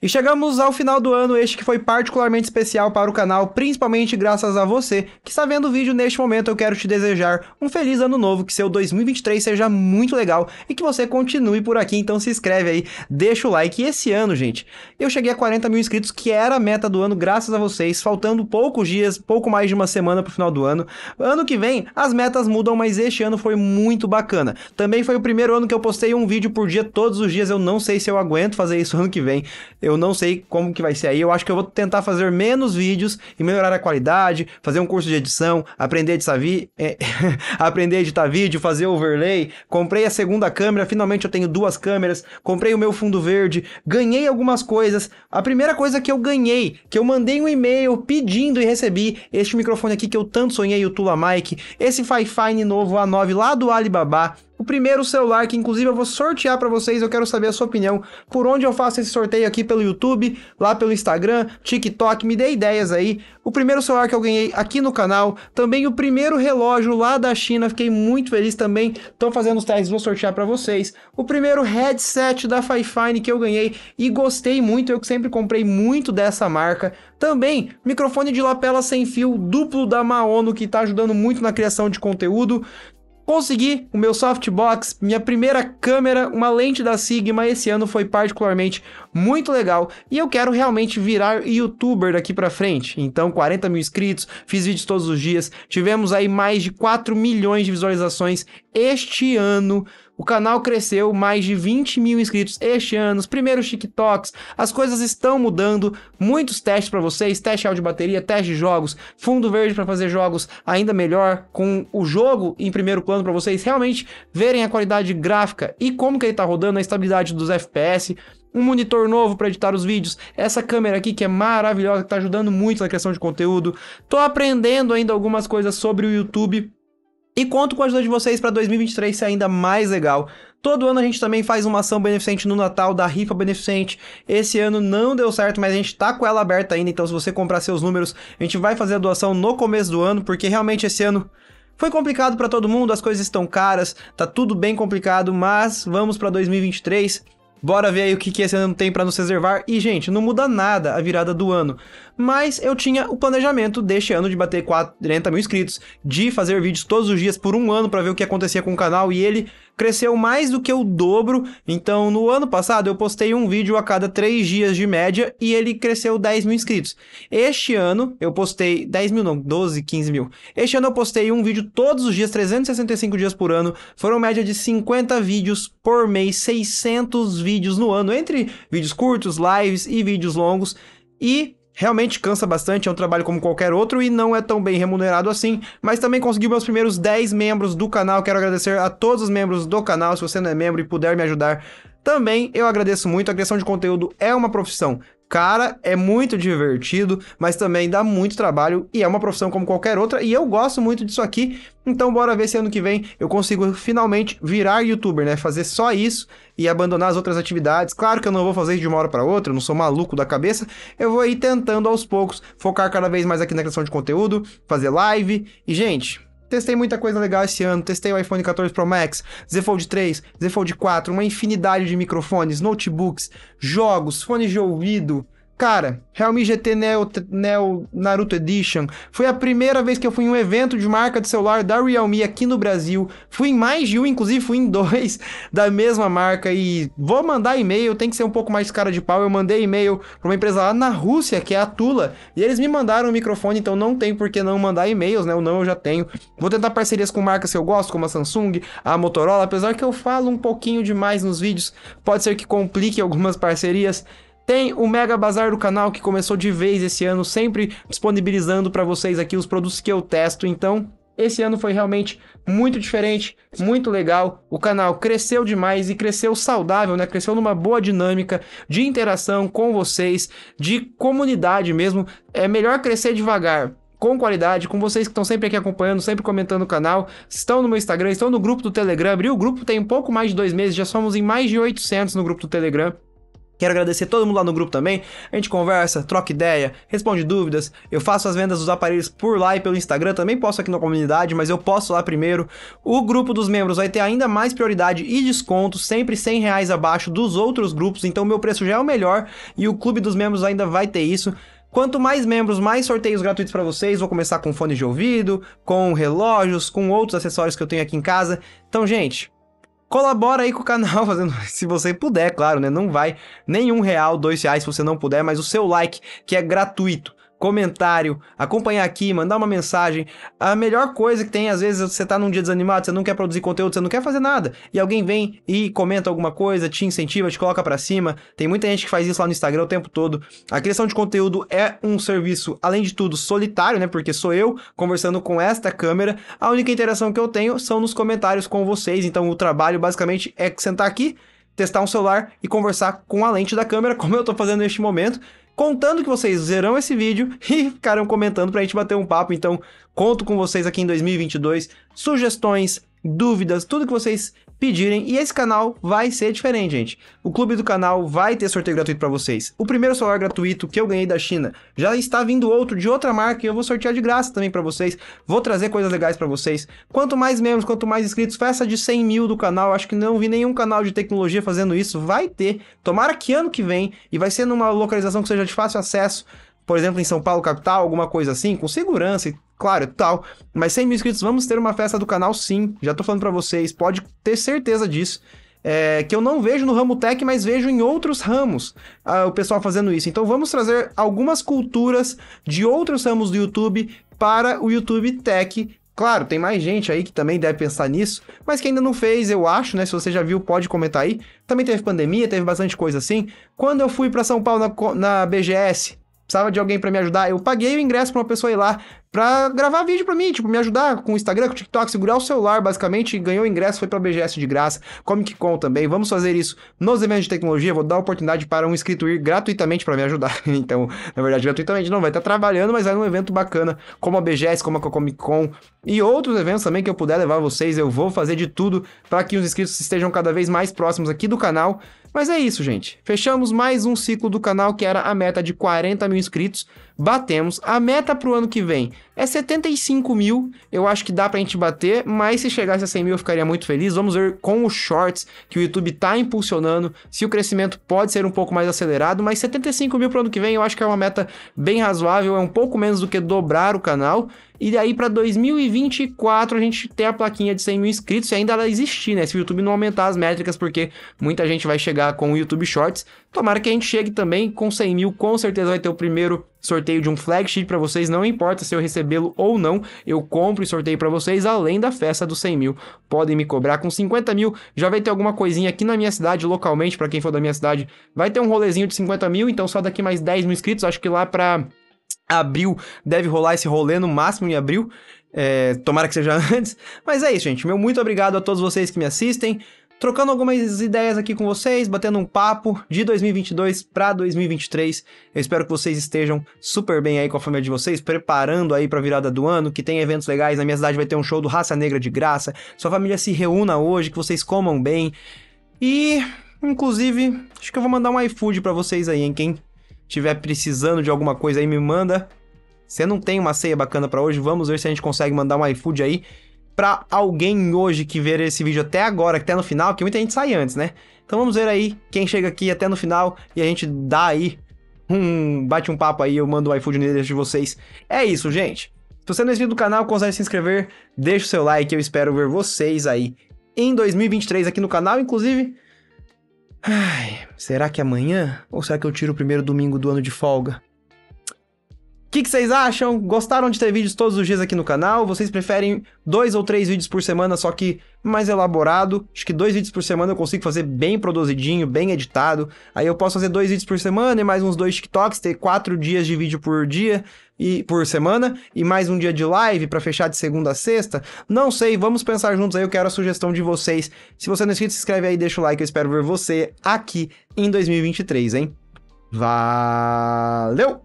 E chegamos ao final do ano, este que foi particularmente especial para o canal, principalmente graças a você que está vendo o vídeo neste momento. Eu quero te desejar um feliz ano novo, que seu 2023 seja muito legal e que você continue por aqui. Então se inscreve aí, deixa o like. E esse ano, gente, eu cheguei a 40 mil inscritos, que era a meta do ano, graças a vocês, faltando poucos dias, pouco mais de uma semana para o final do ano. Ano que vem, as metas mudam, mas este ano foi muito bacana. Também foi o primeiro ano que eu postei um vídeo por dia todos os dias. Eu não sei se eu aguento fazer isso ano que vem. Eu não sei como que vai ser aí. Eu acho que eu vou tentar fazer menos vídeos e melhorar a qualidade, fazer um curso de edição, aprender a editar, vi... É, aprender a editar vídeo, fazer overlay. Comprei a segunda câmera, finalmente eu tenho duas câmeras. Comprei o meu fundo verde, ganhei algumas coisas. A primeira coisa que eu ganhei, que eu mandei um e-mail pedindo e recebi este microfone aqui que eu tanto sonhei, o Tula Mike. esse Fifine novo A9 lá do Alibaba, o primeiro celular que inclusive eu vou sortear para vocês, eu quero saber a sua opinião. Por onde eu faço esse sorteio aqui pelo YouTube, lá pelo Instagram, TikTok, me dê ideias aí. O primeiro celular que eu ganhei aqui no canal, também o primeiro relógio lá da China, fiquei muito feliz também. Estão fazendo os testes, vou sortear para vocês. O primeiro headset da Fifine que eu ganhei e gostei muito, eu sempre comprei muito dessa marca. Também microfone de lapela sem fio duplo da Maono que está ajudando muito na criação de conteúdo. Consegui o meu softbox, minha primeira câmera, uma lente da Sigma. Esse ano foi particularmente muito legal e eu quero realmente virar youtuber daqui para frente. Então, 40 mil inscritos, fiz vídeos todos os dias, tivemos aí mais de 4 milhões de visualizações este ano o canal cresceu mais de 20 mil inscritos este ano, os primeiros TikToks, as coisas estão mudando, muitos testes para vocês, teste áudio bateria, teste de jogos, fundo verde para fazer jogos ainda melhor, com o jogo em primeiro plano para vocês realmente verem a qualidade gráfica e como que ele tá rodando, a estabilidade dos FPS, um monitor novo para editar os vídeos, essa câmera aqui que é maravilhosa, que tá ajudando muito na criação de conteúdo. Tô aprendendo ainda algumas coisas sobre o YouTube e conto com a ajuda de vocês para 2023 ser ainda mais legal. Todo ano a gente também faz uma ação beneficente no Natal da Rifa Beneficente. Esse ano não deu certo, mas a gente tá com ela aberta ainda, então se você comprar seus números, a gente vai fazer a doação no começo do ano, porque realmente esse ano foi complicado para todo mundo, as coisas estão caras, tá tudo bem complicado, mas vamos para 2023 Bora ver aí o que, que esse ano tem para nos reservar. E, gente, não muda nada a virada do ano. Mas eu tinha o planejamento deste ano de bater 40 mil inscritos, de fazer vídeos todos os dias por um ano para ver o que acontecia com o canal e ele cresceu mais do que o dobro. Então, no ano passado, eu postei um vídeo a cada 3 dias de média e ele cresceu 10 mil inscritos. Este ano, eu postei 10 mil, não, 12, 15 mil. Este ano, eu postei um vídeo todos os dias, 365 dias por ano. Foram média de 50 vídeos por mês, 600 vídeos no ano, entre vídeos curtos, lives e vídeos longos. E Realmente cansa bastante, é um trabalho como qualquer outro e não é tão bem remunerado assim, mas também conseguiu meus primeiros 10 membros do canal. Quero agradecer a todos os membros do canal. Se você não é membro e puder me ajudar, também eu agradeço muito. A criação de conteúdo é uma profissão Cara, é muito divertido, mas também dá muito trabalho e é uma profissão como qualquer outra. E eu gosto muito disso aqui, então bora ver se ano que vem eu consigo finalmente virar youtuber, né? Fazer só isso e abandonar as outras atividades. Claro que eu não vou fazer isso de uma hora para outra, eu não sou maluco da cabeça. Eu vou ir tentando aos poucos focar cada vez mais aqui na criação de conteúdo, fazer live. E gente, Testei muita coisa legal esse ano. Testei o iPhone 14 Pro Max, Z Fold 3, Z Fold 4, uma infinidade de microfones, notebooks, jogos, fones de ouvido, Cara, Realme GT Neo, Neo Naruto Edition foi a primeira vez que eu fui em um evento de marca de celular da Realme aqui no Brasil. Fui em mais de um, inclusive fui em dois da mesma marca e vou mandar e-mail, tem que ser um pouco mais cara de pau. Eu mandei e-mail para uma empresa lá na Rússia, que é a Tula, e eles me mandaram o microfone, então não tem por que não mandar e-mails, né? O não eu já tenho. Vou tentar parcerias com marcas que eu gosto, como a Samsung, a Motorola, apesar que eu falo um pouquinho demais nos vídeos, pode ser que complique algumas parcerias. Tem o Mega Bazar do canal que começou de vez esse ano, sempre disponibilizando para vocês aqui os produtos que eu testo, então esse ano foi realmente muito diferente, muito legal. O canal cresceu demais e cresceu saudável, né? Cresceu numa boa dinâmica de interação com vocês, de comunidade mesmo. É melhor crescer devagar com qualidade, com vocês que estão sempre aqui acompanhando, sempre comentando o canal, estão no meu Instagram, estão no grupo do Telegram. Abriu o grupo tem um pouco mais de dois meses, já somos em mais de 800 no grupo do Telegram. Quero agradecer todo mundo lá no grupo também. A gente conversa, troca ideia, responde dúvidas. Eu faço as vendas dos aparelhos por lá e pelo Instagram. Também posso aqui na comunidade, mas eu posso lá primeiro. O grupo dos membros vai ter ainda mais prioridade e desconto, sempre 100 reais abaixo dos outros grupos. Então meu preço já é o melhor e o clube dos membros ainda vai ter isso. Quanto mais membros, mais sorteios gratuitos para vocês. Vou começar com fone de ouvido, com relógios, com outros acessórios que eu tenho aqui em casa. Então, gente, colabora aí com o canal, fazendo, se você puder, claro, né? Não vai nenhum real, dois reais se você não puder, mas o seu like, que é gratuito, comentário, acompanhar aqui, mandar uma mensagem. A melhor coisa que tem, às vezes, você tá num dia desanimado, você não quer produzir conteúdo, você não quer fazer nada, e alguém vem e comenta alguma coisa, te incentiva, te coloca para cima. Tem muita gente que faz isso lá no Instagram o tempo todo. A criação de conteúdo é um serviço, além de tudo, solitário, né? Porque sou eu conversando com esta câmera. A única interação que eu tenho são nos comentários com vocês. Então, o trabalho basicamente é sentar aqui testar um celular e conversar com a lente da câmera, como eu estou fazendo neste momento contando que vocês verão esse vídeo e ficaram comentando pra gente bater um papo. Então, conto com vocês aqui em 2022. Sugestões, dúvidas, tudo que vocês pedirem. E esse canal vai ser diferente, gente. O clube do canal vai ter sorteio gratuito para vocês. O primeiro celular gratuito que eu ganhei da China já está vindo outro de outra marca e eu vou sortear de graça também para vocês. Vou trazer coisas legais para vocês. Quanto mais membros, quanto mais inscritos, festa de 100 mil do canal. Acho que não vi nenhum canal de tecnologia fazendo isso. Vai ter. Tomara que ano que vem e vai ser numa localização que seja de fácil acesso por exemplo, em São Paulo capital, alguma coisa assim, com segurança e claro, tal. Mas 100 mil inscritos, vamos ter uma festa do canal, sim. Já tô falando para vocês, pode ter certeza disso. É, que eu não vejo no ramo tech, mas vejo em outros ramos ah, o pessoal fazendo isso. Então vamos trazer algumas culturas de outros ramos do YouTube para o YouTube Tech. Claro, tem mais gente aí que também deve pensar nisso, mas que ainda não fez, eu acho, né? Se você já viu, pode comentar aí. Também teve pandemia, teve bastante coisa assim. Quando eu fui para São Paulo na, na BGS, precisava de alguém para me ajudar, eu paguei o ingresso para uma pessoa ir lá pra gravar vídeo pra mim, tipo, me ajudar com o Instagram, com o TikTok, segurar o celular, basicamente, ganhou ingresso, foi pra BGS de graça, Comic Con também, vamos fazer isso nos eventos de tecnologia, vou dar a oportunidade para um inscrito ir gratuitamente para me ajudar, então, na verdade, gratuitamente não, vai estar tá trabalhando, mas vai é num evento bacana, como a BGS, como a Comic Con, e outros eventos também que eu puder levar vocês, eu vou fazer de tudo para que os inscritos estejam cada vez mais próximos aqui do canal, mas é isso, gente, fechamos mais um ciclo do canal, que era a meta de 40 mil inscritos, batemos. A meta pro ano que vem é 75 mil. Eu acho que dá pra gente bater, mas se chegasse a 100 mil eu ficaria muito feliz. Vamos ver com os shorts que o YouTube tá impulsionando, se o crescimento pode ser um pouco mais acelerado, mas 75 mil pro ano que vem eu acho que é uma meta bem razoável, é um pouco menos do que dobrar o canal. E daí para 2024 a gente ter a plaquinha de 100 mil inscritos e ainda ela existir, né? Se o YouTube não aumentar as métricas, porque muita gente vai chegar com o YouTube Shorts. Tomara que a gente chegue também com 100 mil, com certeza vai ter o primeiro sorteio de um flagship para vocês, não importa se eu recebê-lo ou não, eu compro e sorteio para vocês, além da festa dos 100 mil. Podem me cobrar com 50 mil, já vai ter alguma coisinha aqui na minha cidade, localmente, para quem for da minha cidade, vai ter um rolezinho de 50 mil, então só daqui mais 10 mil inscritos, acho que lá pra abril deve rolar esse rolê no máximo em abril, é, tomara que seja antes, mas é isso gente, meu muito obrigado a todos vocês que me assistem, trocando algumas ideias aqui com vocês, batendo um papo de 2022 para 2023. Eu espero que vocês estejam super bem aí com a família de vocês, preparando aí para a virada do ano, que tem eventos legais. Na minha cidade vai ter um show do Raça Negra de Graça. Sua família se reúna hoje, que vocês comam bem. E, inclusive, acho que eu vou mandar um iFood para vocês aí, hein? Quem tiver precisando de alguma coisa aí, me manda. Você não tem uma ceia bacana para hoje? Vamos ver se a gente consegue mandar um iFood aí para alguém hoje que ver esse vídeo até agora, até tá no final, que muita gente sai antes, né? Então vamos ver aí quem chega aqui até no final e a gente dá aí um bate um papo aí, eu mando o iPhone iFood endereço de vocês. É isso, gente. Se você não é inscrito no canal, consegue se inscrever, deixa o seu like, eu espero ver vocês aí em 2023 aqui no canal, inclusive. Ai, será que é amanhã? Ou será que eu tiro o primeiro domingo do ano de folga? O que, que, vocês acham? Gostaram de ter vídeos todos os dias aqui no canal? Vocês preferem dois ou três vídeos por semana, só que mais elaborado? Acho que dois vídeos por semana eu consigo fazer bem produzidinho, bem editado. Aí eu posso fazer dois vídeos por semana e mais uns dois TikToks, ter quatro dias de vídeo por dia e por semana e mais um dia de live para fechar de segunda a sexta. Não sei, vamos pensar juntos aí. Eu quero a sugestão de vocês. Se você não é inscrito, se inscreve aí, deixa o like. Eu espero ver você aqui em 2023, hein? Valeu!